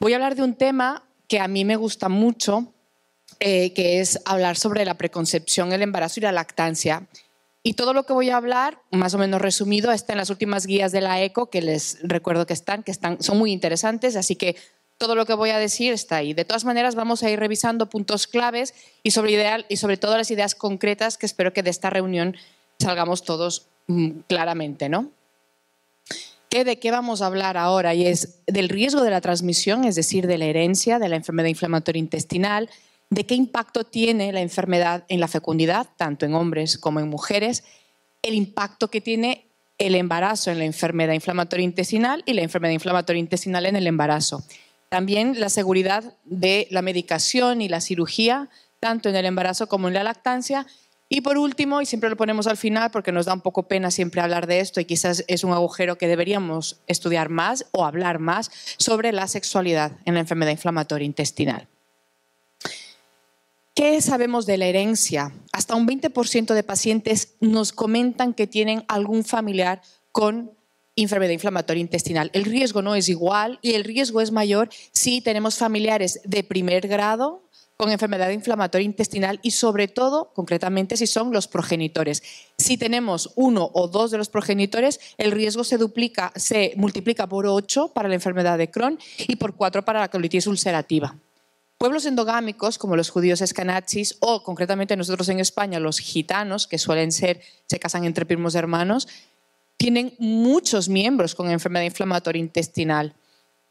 Voy a hablar de un tema que a mí me gusta mucho, eh, que es hablar sobre la preconcepción, el embarazo y la lactancia. Y todo lo que voy a hablar, más o menos resumido, está en las últimas guías de la ECO, que les recuerdo que están, que están, son muy interesantes, así que todo lo que voy a decir está ahí. De todas maneras, vamos a ir revisando puntos claves y sobre, ideal, y sobre todo las ideas concretas que espero que de esta reunión salgamos todos mm, claramente, ¿no? de qué vamos a hablar ahora y es del riesgo de la transmisión, es decir, de la herencia, de la enfermedad inflamatoria intestinal, de qué impacto tiene la enfermedad en la fecundidad, tanto en hombres como en mujeres, el impacto que tiene el embarazo en la enfermedad inflamatoria intestinal y la enfermedad inflamatoria intestinal en el embarazo. También la seguridad de la medicación y la cirugía, tanto en el embarazo como en la lactancia, y por último, y siempre lo ponemos al final porque nos da un poco pena siempre hablar de esto y quizás es un agujero que deberíamos estudiar más o hablar más sobre la sexualidad en la enfermedad inflamatoria intestinal. ¿Qué sabemos de la herencia? Hasta un 20% de pacientes nos comentan que tienen algún familiar con enfermedad inflamatoria intestinal. El riesgo no es igual y el riesgo es mayor si tenemos familiares de primer grado, con enfermedad inflamatoria intestinal y sobre todo, concretamente, si son los progenitores. Si tenemos uno o dos de los progenitores, el riesgo se, duplica, se multiplica por ocho para la enfermedad de Crohn y por cuatro para la colitis ulcerativa. Pueblos endogámicos, como los judíos escanachis o concretamente nosotros en España, los gitanos, que suelen ser, se casan entre primos hermanos, tienen muchos miembros con enfermedad inflamatoria intestinal.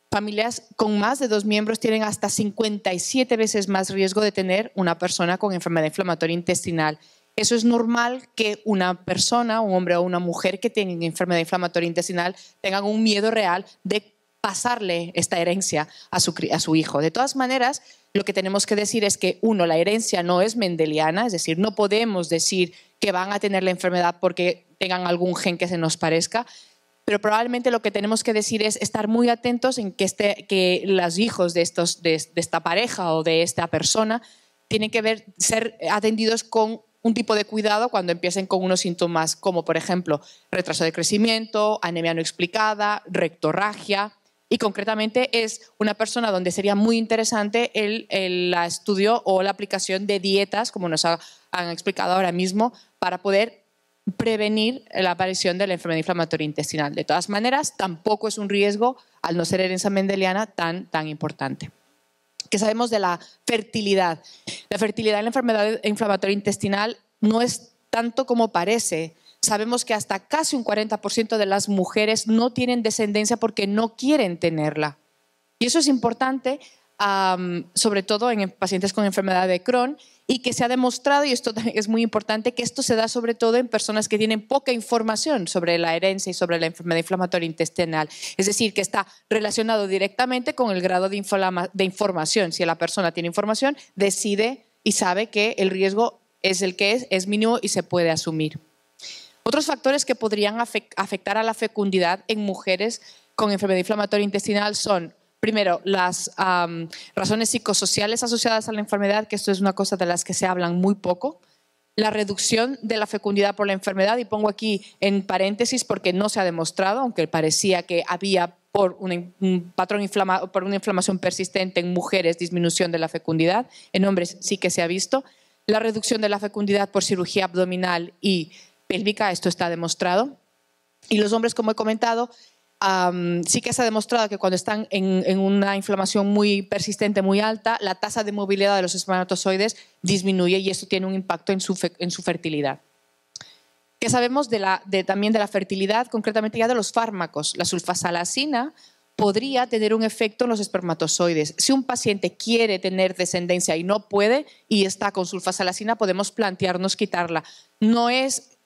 Familias con más de dos miembros tienen hasta 57 veces más riesgo de tener una persona con enfermedad inflamatoria intestinal. Eso es normal que una persona, un hombre o una mujer que tienen enfermedad inflamatoria intestinal tengan un miedo real de pasarle esta herencia a a su hijo. De todas maneras, lo que tenemos que decir es que, uno, la herencia no es mendeliana, es decir, no podemos decir que van a tener la enfermedad porque tengan algún gen que se nos parezca, pero probablemente lo que tenemos que decir es estar muy atentos en que, este, los hijos de, esta pareja o de esta persona tienen que ver, ser atendidos con un tipo de cuidado cuando empiecen con unos síntomas como, por ejemplo, retraso de crecimiento, anemia no explicada, rectorragia. Y concretamente es una persona donde sería muy interesante el, estudio o la aplicación de dietas, como nos han explicado ahora mismo, para poder prevenir la aparición de la enfermedad inflamatoria intestinal. De todas maneras, tampoco es un riesgo, al no ser herencia mendeliana, tan, tan importante. ¿Qué sabemos de la fertilidad? La fertilidad en la enfermedad inflamatoria intestinal no es tanto como parece. Sabemos que hasta casi un 40% de las mujeres no tienen descendencia porque no quieren tenerla. Y eso es importante, sobre todo en pacientes con enfermedad de Crohn y que se ha demostrado, y esto es muy importante, que esto se da sobre todo en personas que tienen poca información sobre la herencia y sobre la enfermedad inflamatoria intestinal. Es decir, que está relacionado directamente con el grado de, información. Si la persona tiene información, decide y sabe que el riesgo es el que es, es mínimo y se puede asumir. Otros factores que podrían afectar a la fecundidad en mujeres con enfermedad inflamatoria intestinal son Primero, las razones psicosociales asociadas a la enfermedad, que esto es una cosa de las que se hablan muy poco. La reducción de la fecundidad por la enfermedad, y pongo aquí en paréntesis porque no se ha demostrado, aunque parecía que había por un patrón inflamado, por una inflamación persistente en mujeres, disminución de la fecundidad, en hombres sí que se ha visto. La reducción de la fecundidad por cirugía abdominal y pélvica, esto está demostrado. Y los hombres, como he comentado, sí que se ha demostrado que cuando están en, una inflamación muy persistente, muy alta, la tasa de movilidad de los espermatozoides disminuye y eso tiene un impacto en su, fertilidad. ¿Qué sabemos también de la fertilidad, concretamente ya de los fármacos? La sulfasalacina podría tener un efecto en los espermatozoides. Si un paciente quiere tener descendencia y no puede y está con sulfasalacina, podemos plantearnos quitarla. No es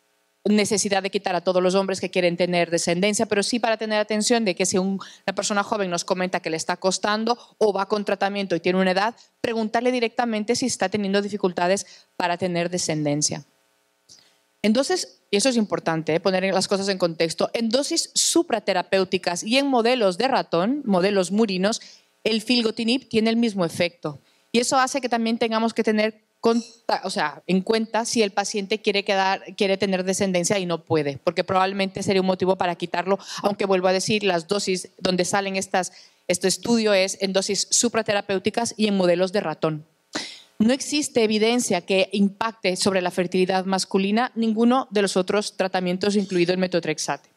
necesidad de quitar a todos los hombres que quieren tener descendencia, pero sí para tener atención de que si una persona joven nos comenta que le está costando o va con tratamiento y tiene una edad, preguntarle directamente si está teniendo dificultades para tener descendencia. Entonces, y eso es importante, ¿eh? poner las cosas en contexto, en dosis supraterapéuticas y en modelos de ratón, modelos murinos, el filgotinib tiene el mismo efecto. Y eso hace que también tengamos que tener o sea, en cuenta si el paciente quiere, quedar, quiere tener descendencia y no puede, porque probablemente sería un motivo para quitarlo, aunque vuelvo a decir, las dosis donde salen estas, este estudio es en dosis supraterapéuticas y en modelos de ratón. No existe evidencia que impacte sobre la fertilidad masculina ninguno de los otros tratamientos, incluido el metotrexate.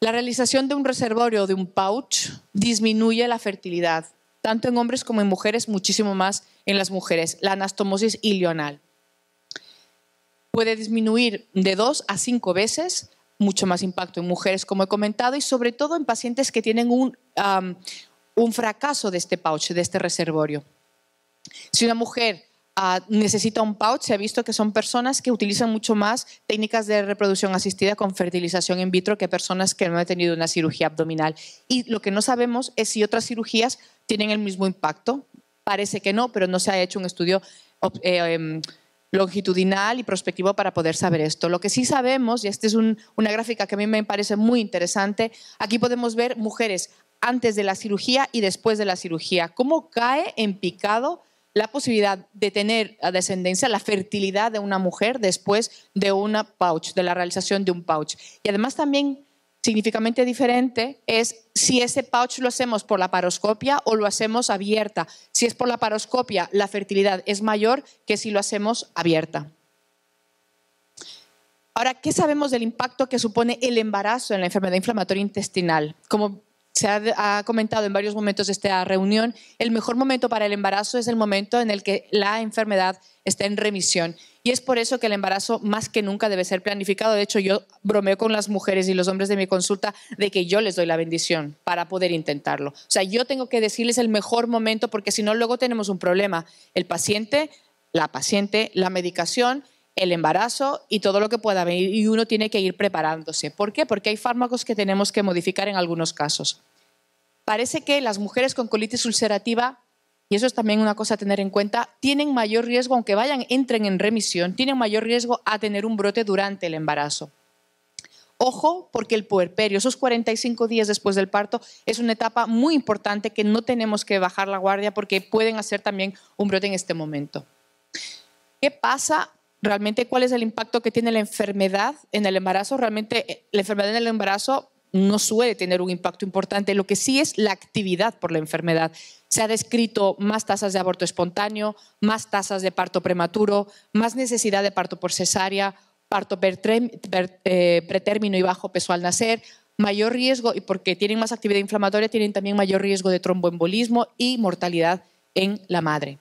La realización de un reservorio o de un pouch disminuye la fertilidad tanto en hombres como en mujeres, muchísimo más en las mujeres, la anastomosis ilional. Puede disminuir de dos a cinco veces, mucho más impacto en mujeres, como he comentado, y sobre todo en pacientes que tienen un, un fracaso de este pouch, de este reservorio. Si una mujer Ah, necesita un pouch. Se ha visto que son personas que utilizan mucho más técnicas de reproducción asistida con fertilización in vitro que personas que no han tenido una cirugía abdominal. Y lo que no sabemos es si otras cirugías tienen el mismo impacto. Parece que no, pero no se ha hecho un estudio. Eh, em, longitudinal y prospectivo para poder saber esto. Lo que sí sabemos, y esta es una gráfica que a mí me parece muy interesante, aquí podemos ver mujeres antes de la cirugía y después de la cirugía, cómo cae en picado la posibilidad de tener a descendencia, la fertilidad de una mujer después de una pouch, de la realización de un pouch. Y además también significativamente diferente es si ese pouch lo hacemos por la paroscopia o lo hacemos abierta. Si es por la paroscopia, la fertilidad es mayor que si lo hacemos abierta. Ahora, ¿qué sabemos del impacto que supone el embarazo en la enfermedad inflamatoria intestinal? Como se ha, ha, comentado en varios momentos de esta reunión, el mejor momento para el embarazo es el momento en el que la enfermedad está en remisión. Y es por eso que el embarazo más que nunca debe ser planificado. De hecho, yo bromeo con las mujeres y los hombres de mi consulta de que yo les doy la bendición para poder intentarlo. O sea, yo tengo que decirles el mejor momento porque si no, luego tenemos un problema. El paciente, la paciente, la medicación el embarazo y todo lo que pueda venir y uno tiene que ir preparándose. ¿Por qué? Porque hay fármacos que tenemos que modificar en algunos casos. Parece que las mujeres con colitis ulcerativa, y eso es también una cosa a tener en cuenta, tienen mayor riesgo, aunque vayan, entren en remisión, tienen mayor riesgo a tener un brote durante el embarazo. Ojo, porque el puerperio, esos 45 días después del parto, es una etapa muy importante que no tenemos que bajar la guardia porque pueden hacer también un brote en este momento. ¿Qué pasa realmente cuál es el impacto que tiene la enfermedad en el embarazo. Realmente eh, la enfermedad en el embarazo no suele tener un impacto importante. Lo que sí es la actividad por la enfermedad. Se ha descrito más tasas de aborto espontáneo, más tasas de parto prematuro, más necesidad de parto por cesárea, parto eh, pretérmino y bajo peso al nacer, mayor riesgo, y porque tienen más actividad inflamatoria, tienen también mayor riesgo de tromboembolismo y mortalidad en la madre.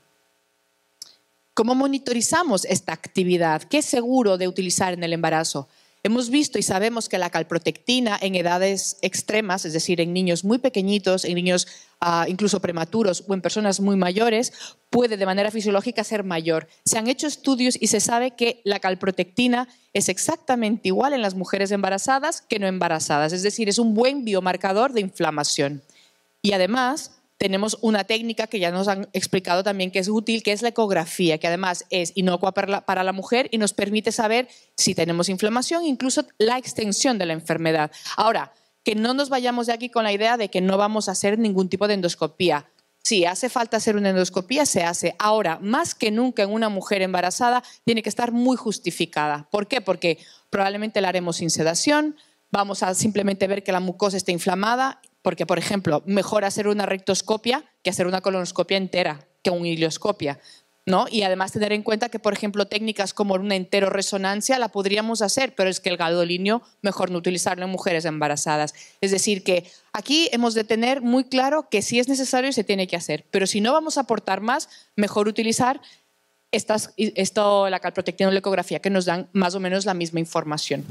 ¿Cómo monitorizamos esta actividad? ¿Qué es seguro de utilizar en el embarazo? Hemos visto y sabemos que la calprotectina en edades extremas, es decir, en niños muy pequeñitos, en niños ah, incluso prematuros o en personas muy mayores, puede de manera fisiológica ser mayor. Se han hecho estudios y se sabe que la calprotectina es exactamente igual en las mujeres embarazadas que no embarazadas, es decir, es un buen biomarcador de inflamación. Y además, tenemos una técnica que ya nos han explicado también que es útil, que es la ecografía, que además es inocua para la, mujer y nos permite saber si tenemos inflamación, incluso la extensión de la enfermedad. Ahora, que no nos vayamos de aquí con la idea de que no vamos a hacer ningún tipo de endoscopía. Si hace falta hacer una endoscopía, se hace. Ahora, más que nunca en una mujer embarazada, tiene que estar muy justificada. ¿Por qué? Porque probablemente la haremos sin sedación, vamos a simplemente ver que la mucosa está inflamada porque, por ejemplo, mejor hacer una rectoscopia que hacer una colonoscopia entera, que una ilioscopia. ¿No? Y además tener en cuenta que, por ejemplo, técnicas como una entero resonancia la podríamos hacer, pero es que el gadolinio mejor no utilizarlo en mujeres embarazadas. Es decir, que aquí hemos de tener muy claro que si es necesario y se tiene que hacer, pero si no vamos a aportar más, mejor utilizar estas, esto, la calprotectina o la ecografía, que nos dan más o menos la misma información.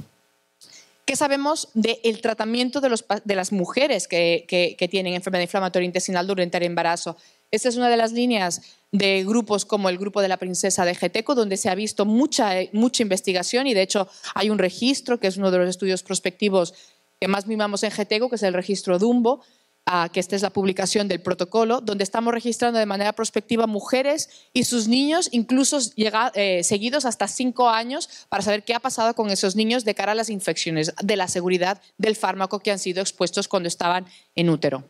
¿Qué sabemos del tratamiento de, las mujeres que, tienen enfermedad inflamatoria intestinal durante el embarazo? Esta es una de las líneas de grupos como el grupo de la princesa de Geteco, donde se ha visto mucha, mucha investigación y de hecho hay un registro, que es uno de los estudios prospectivos que más mimamos en Geteco, que es el registro Dumbo, que esta es la publicación del protocolo, donde estamos registrando de manera prospectiva mujeres y sus niños, incluso eh, seguidos hasta cinco años, para saber qué ha pasado con esos niños de cara a las infecciones, de la seguridad del fármaco que han sido expuestos cuando estaban en útero.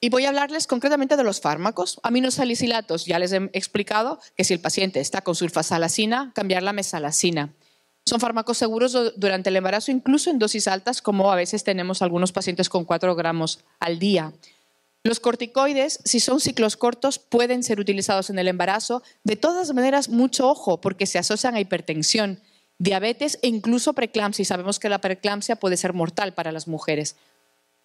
Y voy a hablarles concretamente de los fármacos. Aminosalicilatos, ya les he explicado que si el paciente está con sulfasalacina, cambiar la mesalacina. Son fármacos seguros durante el embarazo, incluso en dosis altas, como a veces tenemos algunos pacientes con 4 gramos al día. Los corticoides, si son ciclos cortos, pueden ser utilizados en el embarazo. De todas maneras, mucho ojo, porque se asocian a hipertensión, diabetes e incluso preeclampsia. sabemos que la preeclampsia puede ser mortal para las mujeres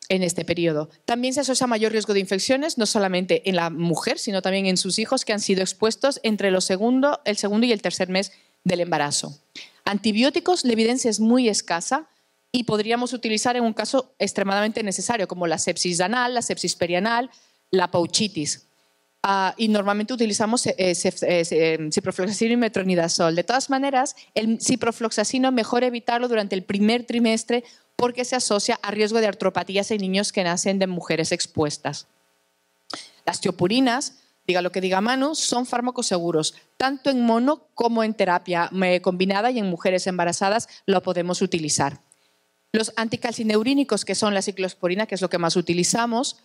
en este periodo. También se asocia mayor riesgo de infecciones, no solamente en la mujer, sino también en sus hijos que han sido expuestos entre el segundo y el tercer mes del embarazo. Antibióticos, la evidencia es muy escasa y podríamos utilizar en un caso extremadamente necesario, como la sepsis anal, la sepsis perianal, la pauchitis. Ah, y normalmente utilizamos eh, eh, eh, ciprofloxacino y metronidazol. De todas maneras, el ciprofloxacino mejor evitarlo durante el primer trimestre porque se asocia a riesgo de artropatías en niños que nacen de mujeres expuestas. Las tiopurinas diga lo que diga manos son fármacos seguros, tanto en mono como en terapia combinada y en mujeres embarazadas lo podemos utilizar. Los anticalcineurínicos, que son la ciclosporina, que es lo que más utilizamos,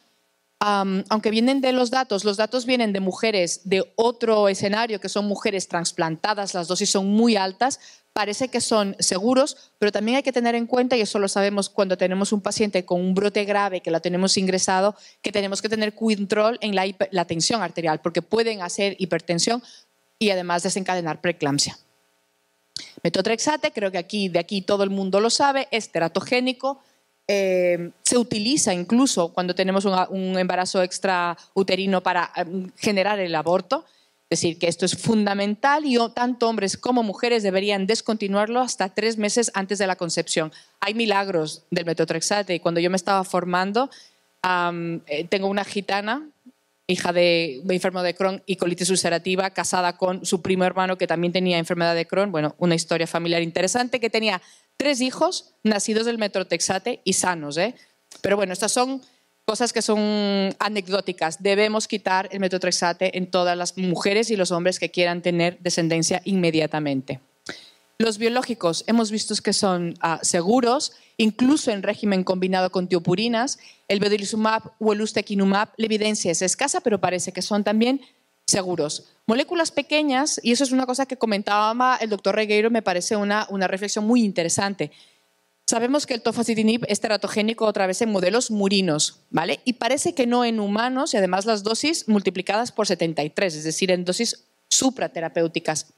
aunque vienen de los datos, los datos vienen de mujeres de otro escenario, que son mujeres trasplantadas, las dosis son muy altas, parece que son seguros, pero también hay que tener en cuenta, y eso lo sabemos cuando tenemos un paciente con un brote grave que lo tenemos ingresado, que tenemos que tener control en la, tensión arterial, porque pueden hacer hipertensión y además desencadenar preeclampsia. Metotrexate, creo que aquí, de aquí todo el mundo lo sabe, es teratogénico, eh, se utiliza incluso cuando tenemos un, embarazo extrauterino para eh, generar el aborto. Es decir, que esto es fundamental y tanto hombres como mujeres deberían descontinuarlo hasta tres meses antes de la concepción. Hay milagros del metotrexate y cuando yo me estaba formando, eh, tengo una gitana, hija de enfermo de Crohn y colitis ulcerativa, casada con su primo hermano que también tenía enfermedad de Crohn. Bueno, una historia familiar interesante que tenía tres hijos nacidos del metotrexate y sanos. ¿eh? Pero bueno, estas son cosas que son anecdóticas. Debemos quitar el metotrexate en todas las mujeres y los hombres que quieran tener descendencia inmediatamente. Los biológicos hemos visto que son ah, seguros, incluso en régimen combinado con tiopurinas. El vedolizumab o el ustekinumab, la evidencia es escasa, pero parece que son también seguros. Moléculas pequeñas, y eso es una cosa que comentaba el doctor Regueiro, me parece una reflexión muy interesante. Sabemos que el tofacitinib es teratogénico otra vez en modelos murinos, ¿vale? Y parece que no en humanos, y además las dosis multiplicadas por 73, es decir, en dosis supraterapéuticas.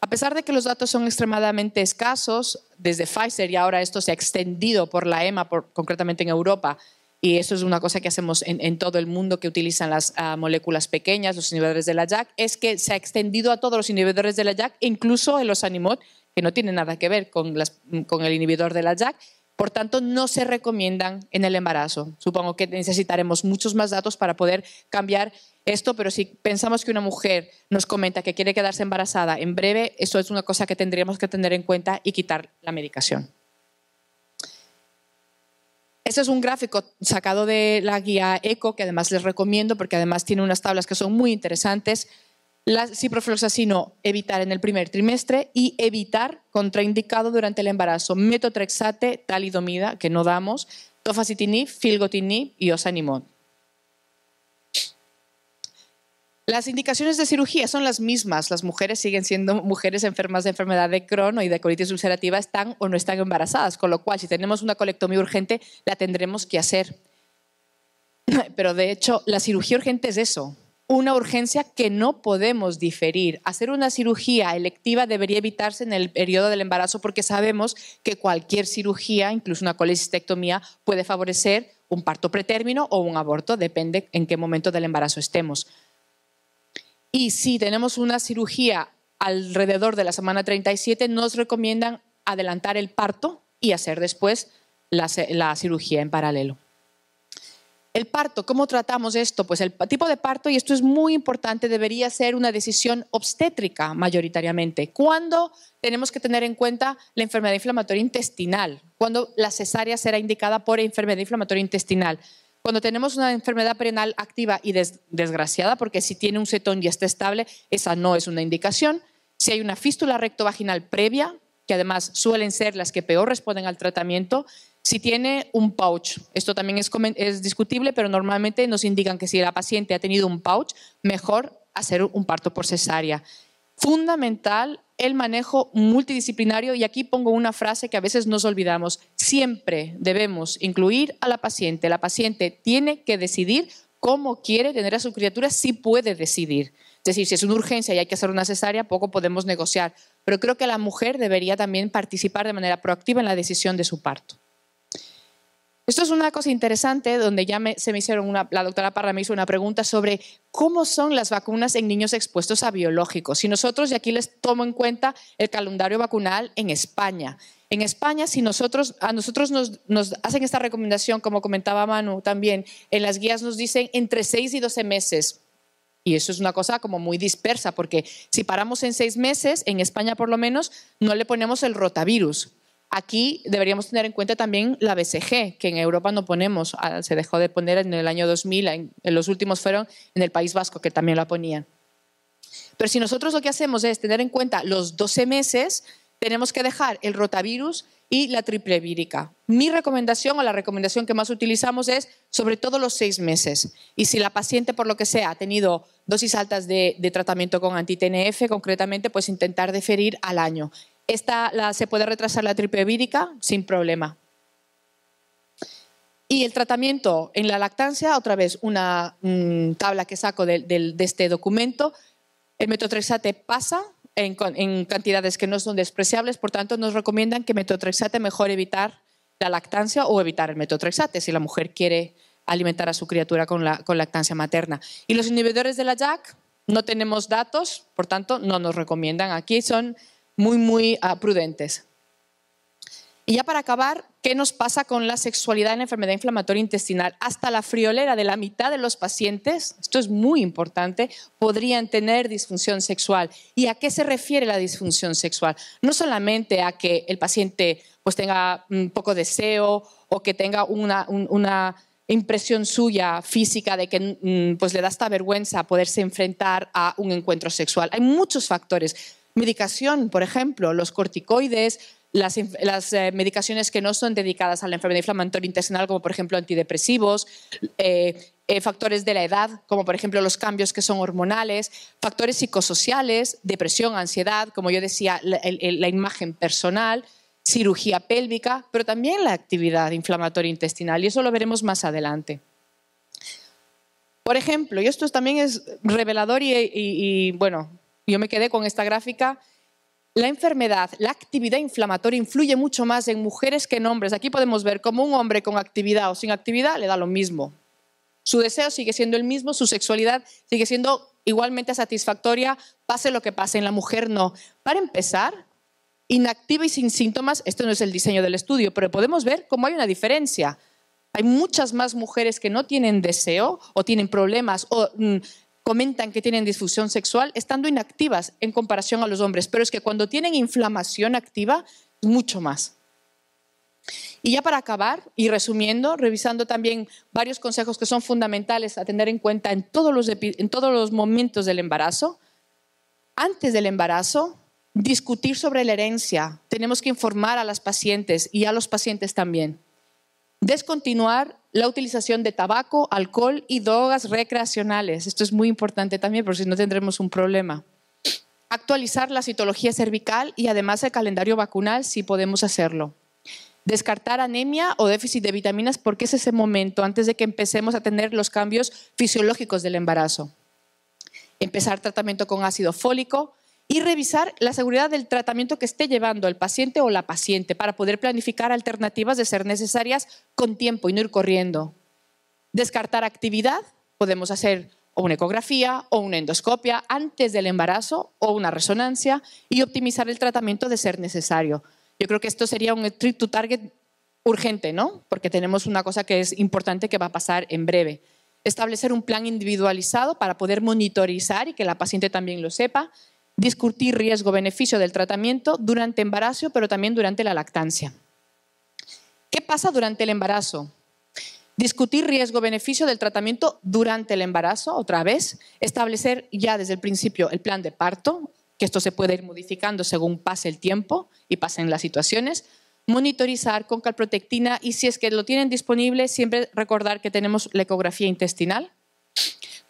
A pesar de que los datos son extremadamente escasos, desde Pfizer y ahora esto se ha extendido por la EMA, concretamente en Europa, y eso es una cosa que hacemos en, todo el mundo que utilizan las ah, moléculas pequeñas, los inhibidores de la JAK, es que se ha extendido a todos los inhibidores de la JAK, incluso en los animales que no tiene nada que ver con, el inhibidor de la JAK, por tanto, no se recomiendan en el embarazo. Supongo que necesitaremos muchos más datos para poder cambiar esto, pero si pensamos que una mujer nos comenta que quiere quedarse embarazada en breve, eso es una cosa que tendríamos que tener en cuenta y quitar la medicación. Este es un gráfico sacado de la guía ECO, que además les recomiendo porque además tiene unas tablas que son muy interesantes la ciprofloxacino evitar en el primer trimestre y evitar contraindicado durante el embarazo metotrexate, talidomida, que no damos, tofacitinib, filgotinib y osanimod. Las indicaciones de cirugía son las mismas. Las mujeres siguen siendo mujeres enfermas de enfermedad de Crohn y de colitis ulcerativa, están o no están embarazadas, con lo cual si tenemos una colectomía urgente la tendremos que hacer. Pero de hecho, la cirugía urgente es eso, una urgencia que no podemos diferir. Hacer una cirugía electiva debería evitarse en el periodo del embarazo porque sabemos que cualquier cirugía, incluso una colecistectomía, puede favorecer un parto pretérmino o un aborto, depende en qué momento del embarazo estemos. Y si tenemos una cirugía alrededor de la semana 37, nos recomiendan adelantar el parto y hacer después la cirugía en paralelo. El parto, ¿cómo tratamos esto? Pues el tipo de parto, y esto es muy importante, debería ser una decisión obstétrica mayoritariamente. ¿Cuándo tenemos que tener en cuenta la enfermedad inflamatoria intestinal? ¿Cuándo la cesárea será indicada por enfermedad inflamatoria intestinal? Cuando tenemos una enfermedad perenal activa y desgraciada, porque si tiene un cetón y está estable, esa no es una indicación. Si hay una fístula rectovaginal previa, que además suelen ser las que peor responden al tratamiento, si tiene un pouch, esto también es, discutible, pero normalmente nos indican que si la paciente ha tenido un pouch, mejor hacer un parto por cesárea. Fundamental el manejo multidisciplinario y aquí pongo una frase que a veces nos olvidamos. Siempre debemos incluir a la paciente. La paciente tiene que decidir cómo quiere tener a su criatura, si puede decidir. Es decir, si es una urgencia y hay que hacer una cesárea, poco podemos negociar. Pero creo que la mujer debería también participar de manera proactiva en la decisión de su parto. Esto es una cosa interesante donde ya se me hicieron una, la doctora Parra me hizo una pregunta sobre cómo son las vacunas en niños expuestos a biológicos. Si nosotros, y aquí les tomo en cuenta el calendario vacunal en España. En España, si nosotros, a nosotros nos, hacen esta recomendación, como comentaba Manu también, en las guías nos dicen entre 6 y 12 meses. Y eso es una cosa como muy dispersa, porque si paramos en seis meses, en España por lo menos, no le ponemos el rotavirus Aquí deberíamos tener en cuenta también la BCG, que en Europa no ponemos, ah, se dejó de poner en el año 2000, en, los últimos fueron en el País Vasco, que también la ponían. Pero si nosotros lo que hacemos es tener en cuenta los 12 meses, tenemos que dejar el rotavirus y la triple vírica. Mi recomendación o la recomendación que más utilizamos es sobre todo los 6 meses. Y si la paciente, por lo que sea, ha tenido dosis altas de, de tratamiento con antitnf, concretamente, pues intentar deferir al año. Esta la, se puede retrasar la tripevídica sin problema. Y el tratamiento en la lactancia, otra vez una mm, tabla que saco de, este documento, el metotrexate pasa en, cantidades que no son despreciables, por tanto nos recomiendan que metotrexate mejor evitar la lactancia o evitar el metotrexate si la mujer quiere alimentar a su criatura con, con lactancia materna. Y los inhibidores de la JAK no tenemos datos, por tanto no nos recomiendan. Aquí son muy, muy ah, prudentes. Y ya para acabar, ¿qué nos pasa con la sexualidad en enfermedad inflamatoria intestinal? Hasta la friolera de la mitad de los pacientes, esto es muy importante, podrían tener disfunción sexual. ¿Y a qué se refiere la disfunción sexual? No solamente a que el paciente pues, tenga un poco deseo o que tenga una, una impresión suya física de que mm, pues, le da esta vergüenza poderse enfrentar a un encuentro sexual. Hay muchos factores medicación, por ejemplo, los corticoides, las, eh, medicaciones que no son dedicadas a la enfermedad inflamatoria intestinal, como por ejemplo antidepresivos, eh, eh, factores de la edad, como por ejemplo los cambios que son hormonales, factores psicosociales, depresión, ansiedad, como yo decía, la, imagen personal, cirugía pélvica, pero también la actividad inflamatoria intestinal, y eso lo veremos más adelante. Por ejemplo, y esto también es revelador y bueno, yo me quedé con esta gráfica. La enfermedad, la actividad inflamatoria influye mucho más en mujeres que en hombres. Aquí podemos ver cómo un hombre con actividad o sin actividad le da lo mismo. Su deseo sigue siendo el mismo, su sexualidad sigue siendo igualmente satisfactoria, pase lo que pase, en la mujer no. Para empezar, inactiva y sin síntomas, esto no es el diseño del estudio, pero podemos ver cómo hay una diferencia. Hay muchas más mujeres que no tienen deseo o tienen problemas o mm, comentan que tienen disfunción sexual estando inactivas en comparación a los hombres, pero es que cuando tienen inflamación activa, mucho más. Y ya para acabar y resumiendo, revisando también varios consejos que son fundamentales a tener en cuenta en todos los, en todos los momentos del embarazo, antes del embarazo, discutir sobre la herencia. Tenemos que informar a las pacientes y a los pacientes también. Descontinuar la utilización de tabaco, alcohol y drogas recreacionales. Esto es muy importante también, porque si no tendremos un problema. Actualizar la citología cervical y además el calendario vacunal si podemos hacerlo. Descartar anemia o déficit de vitaminas porque es ese momento antes de que empecemos a tener los cambios fisiológicos del embarazo. Empezar tratamiento con ácido fólico, y revisar la seguridad del tratamiento que esté llevando el paciente o la paciente para poder planificar alternativas de ser necesarias con tiempo y no ir corriendo. Descartar actividad, podemos hacer una ecografía o una endoscopia antes del embarazo o una resonancia y optimizar el tratamiento de ser necesario. Yo creo que esto sería un trip to target urgente, ¿no? Porque tenemos una cosa que es importante que va a pasar en breve. Establecer un plan individualizado para poder monitorizar y que la paciente también lo sepa discutir riesgo-beneficio del tratamiento durante embarazo, pero también durante la lactancia. ¿Qué pasa durante el embarazo? Discutir riesgo-beneficio del tratamiento durante el embarazo, otra vez, establecer ya desde el principio el plan de parto, que esto se puede ir modificando según pase el tiempo y pasen las situaciones, monitorizar con calprotectina y si es que lo tienen disponible, siempre recordar que tenemos la ecografía intestinal,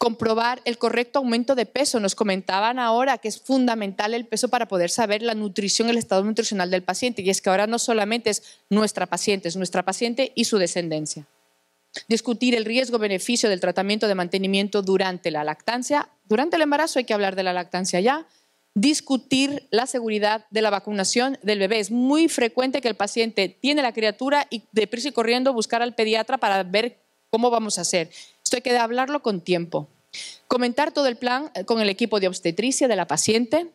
comprobar el correcto aumento de peso. Nos comentaban ahora que es fundamental el peso para poder saber la nutrición, el estado nutricional del paciente. Y es que ahora no solamente es nuestra paciente, es nuestra paciente y su descendencia. Discutir el riesgo-beneficio del tratamiento de mantenimiento durante la lactancia. Durante el embarazo hay que hablar de la lactancia ya discutir la seguridad de la vacunación del bebé. Es muy frecuente que el paciente tiene la criatura y deprisa y corriendo buscar al pediatra para ver cómo vamos a hacer. Esto hay que hablarlo con tiempo. Comentar todo el plan eh, con el equipo de obstetricia de la paciente.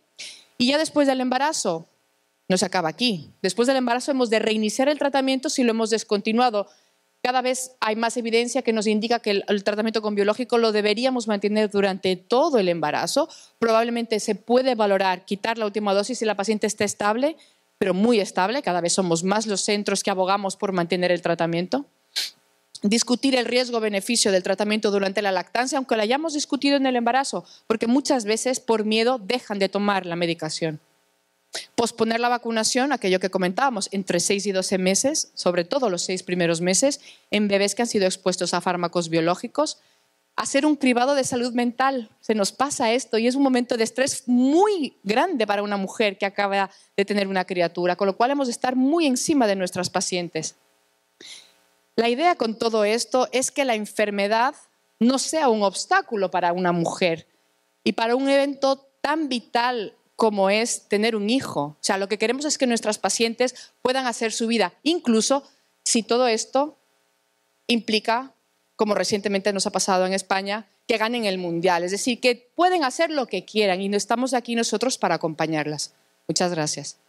Y ya después del embarazo, no se acaba aquí. Después del embarazo hemos de reiniciar el tratamiento si lo hemos descontinuado. Cada vez hay más evidencia que nos indica que el, tratamiento con biológico lo deberíamos mantener durante todo el embarazo. Probablemente se puede valorar quitar la última dosis si la paciente está estable, pero muy estable. Cada vez somos más los centros que abogamos por mantener el tratamiento discutir el riesgo-beneficio del tratamiento durante la lactancia, aunque lo hayamos discutido en el embarazo, porque muchas veces por miedo dejan de tomar la medicación. Posponer la vacunación, aquello que comentábamos, entre 6 y 12 meses, sobre todo los 6 primeros meses, en bebés que han sido expuestos a fármacos biológicos. Hacer un cribado de salud mental, se nos pasa esto y es un momento de estrés muy grande para una mujer que acaba de tener una criatura, con lo cual hemos de estar muy encima de nuestras pacientes. La idea con todo esto es que la enfermedad no sea un obstáculo para una mujer y para un evento tan vital como es tener un hijo. O sea, lo que queremos es que nuestras pacientes puedan hacer su vida, incluso si todo esto implica, como recientemente nos ha pasado en España, que ganen el mundial. Es decir, que pueden hacer lo que quieran y no estamos aquí nosotros para acompañarlas. Muchas gracias.